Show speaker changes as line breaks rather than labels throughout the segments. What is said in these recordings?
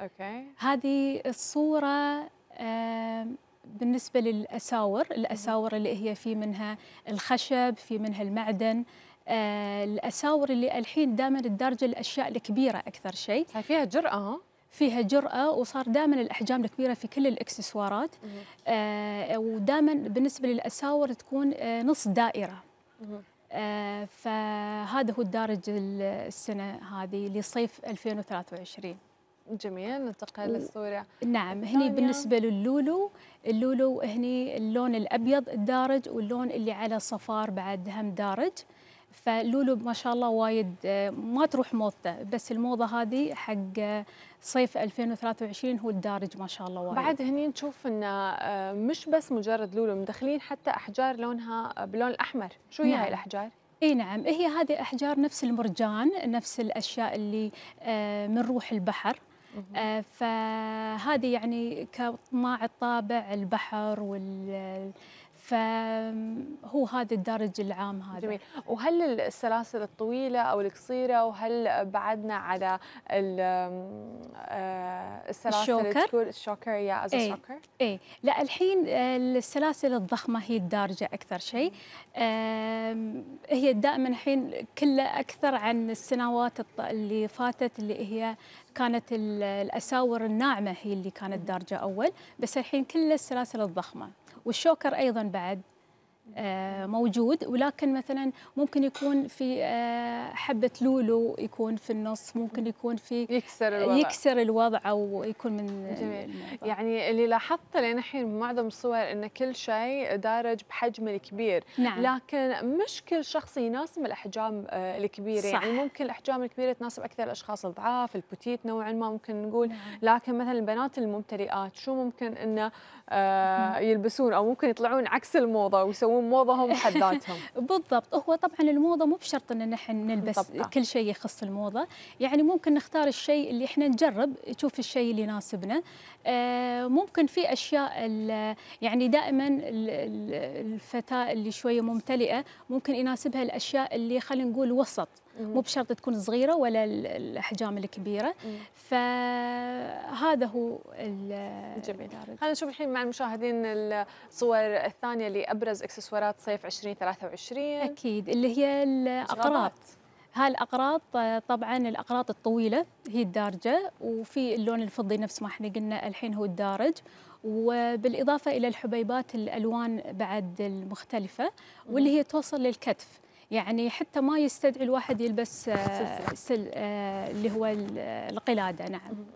اوكي
هذه الصوره بالنسبه للاساور الاساور اللي هي في منها الخشب في منها المعدن آه، الاساور اللي الحين دائما الدرجه الاشياء الكبيره اكثر شيء فيها جراه فيها جرأة وصار دائما الأحجام الكبيرة في كل الإكسسوارات آه ودائما بالنسبة للأساور تكون آه نص دائرة آه فهذا هو الدارج السنة هذه لصيف 2023 جميل ننتقل للصورة نعم هني بالنسبة للولو اللولو هني اللون الأبيض الدارج واللون اللي على صفار بعد هم دارج فاللولو ما شاء الله وايد ما تروح موضته بس الموضه هذه حق صيف 2023 هو الدارج ما شاء الله وايد بعد
هني نشوف انه آه، مش بس مجرد لولو مدخلين حتى احجار لونها آه، باللون الاحمر شو هي نعم. هاي الاحجار اي نعم هي هذه
احجار نفس المرجان نفس الاشياء اللي آه، من روح البحر آه، فهذه يعني كطماع الطابع البحر وال
فهو هذا الدرج العام هذا جميل وهل السلاسل الطويلة أو القصيرة وهل بعدنا على آه، السلاسل الشوكر الشوكر يا أز ايه شوكر اي لا الحين السلاسل
الضخمة هي الدارجة أكثر شيء هي دائما الحين كله أكثر عن السنوات اللي فاتت اللي هي كانت الأساور الناعمة هي اللي كانت دارجة أول بس الحين كل السلاسل الضخمة والشوكر ايضا بعد آه، موجود ولكن مثلا ممكن يكون في
آه، حبه لولو يكون في النص ممكن يكون في آه، يكسر الوضع يكسر الوضع او يكون من جميل يعني اللي لاحظته لان الحين معظم الصور ان كل شيء دارج بحجم الكبير نعم. لكن مش كل شخص يناسب الاحجام الكبيره يعني صح. يعني ممكن الاحجام الكبيره تناسب اكثر الاشخاص الضعاف البوتيت نوعا ما ممكن نقول نعم. لكن مثلا البنات الممتلئات شو ممكن انه يلبسون او ممكن يطلعون عكس الموضه ويسوون موضهم حد ذاتهم بالضبط هو طبعا الموضه مو بشرط ان نحن
نلبس كل شيء يخص الموضه يعني ممكن نختار الشيء اللي احنا نجرب نشوف الشيء اللي يناسبنا آه، ممكن في اشياء يعني دائما الفتاه اللي شويه ممتلئه ممكن يناسبها الاشياء اللي خلينا نقول وسط مو بشرط تكون صغيره ولا الاحجام الكبيره فهذا
هو الجميل خلينا نشوف الحين مع المشاهدين الصور الثانيه لابرز اكسسوارات صيف 2023 اكيد اللي هي الاقراط
هاي الاقراط طبعا الاقراط الطويله هي الدارجه وفي اللون الفضي نفس ما احنا قلنا الحين هو الدارج وبالاضافه الى الحبيبات الالوان بعد المختلفه واللي هي توصل للكتف يعني حتى ما يستدعي الواحد يلبس آه، سل آه، اللي هو القلاده نعم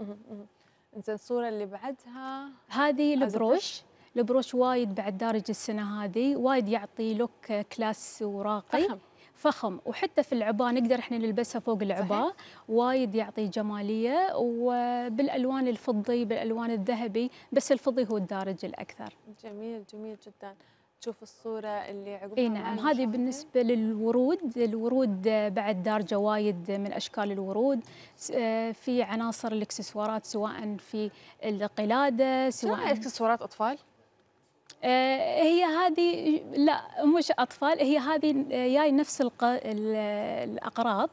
زين الصوره اللي بعدها
هذه البروش البروش وايد بعد دارج السنه هذه وايد يعطي لوك آه، كلاس وراقي فخم. فخم وحتى في العباء نقدر احنا نلبسها فوق العباء وايد يعطي جماليه وبالالوان الفضي بالالوان الذهبي بس الفضي هو الدارج الاكثر
جميل جميل جدا تشوف الصورة اللي عقبها اي نعم هذه
بالنسبة للورود، الورود بعد دارجه وايد من اشكال الورود، آه، في عناصر الاكسسوارات سواء في القلادة سواء اكسسوارات اطفال؟ آه، هي هذه لا مش اطفال هي هذه جاي آه، نفس الاقراط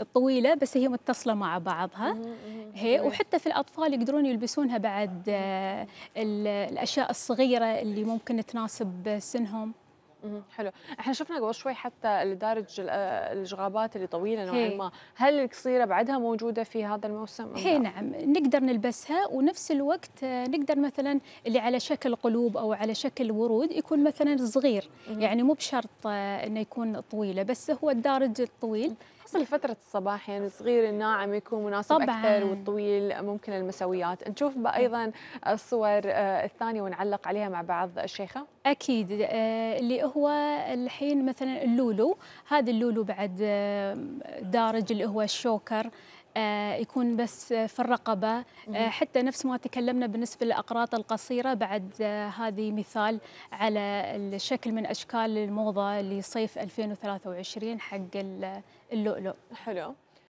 الطويله بس هي متصله مع بعضها هي إيه. وحتى في الاطفال يقدرون يلبسونها بعد آه، الاشياء الصغيره اللي ممكن تناسب
سنهم حلو احنا شفنا قبل شوي حتى الدارج الجغابات آه، اللي طويله نوعا ما هل القصيره بعدها موجوده في هذا الموسم هي نعم
نقدر نلبسها ونفس الوقت آه، نقدر مثلا اللي على شكل قلوب او على شكل ورود يكون مثلا صغير يعني مو بشرط آه، انه يكون طويله بس هو الدارج الطويل
تحصل فترة الصباح يعني الصغير الناعم يكون مناسب طبعاً. أكثر والطويل ممكن المسويات نشوف أيضا الصور آه، الثانية ونعلق عليها مع بعض الشيخة أكيد
آه، اللي هو الحين مثلا اللولو هذا اللولو بعد آه، دارج اللي هو الشوكر آه، يكون بس في الرقبة آه، حتى نفس ما تكلمنا بالنسبة للأقراط القصيرة بعد آه، هذه مثال على الشكل من أشكال الموضة لصيف 2023 حق اللؤلؤ حلو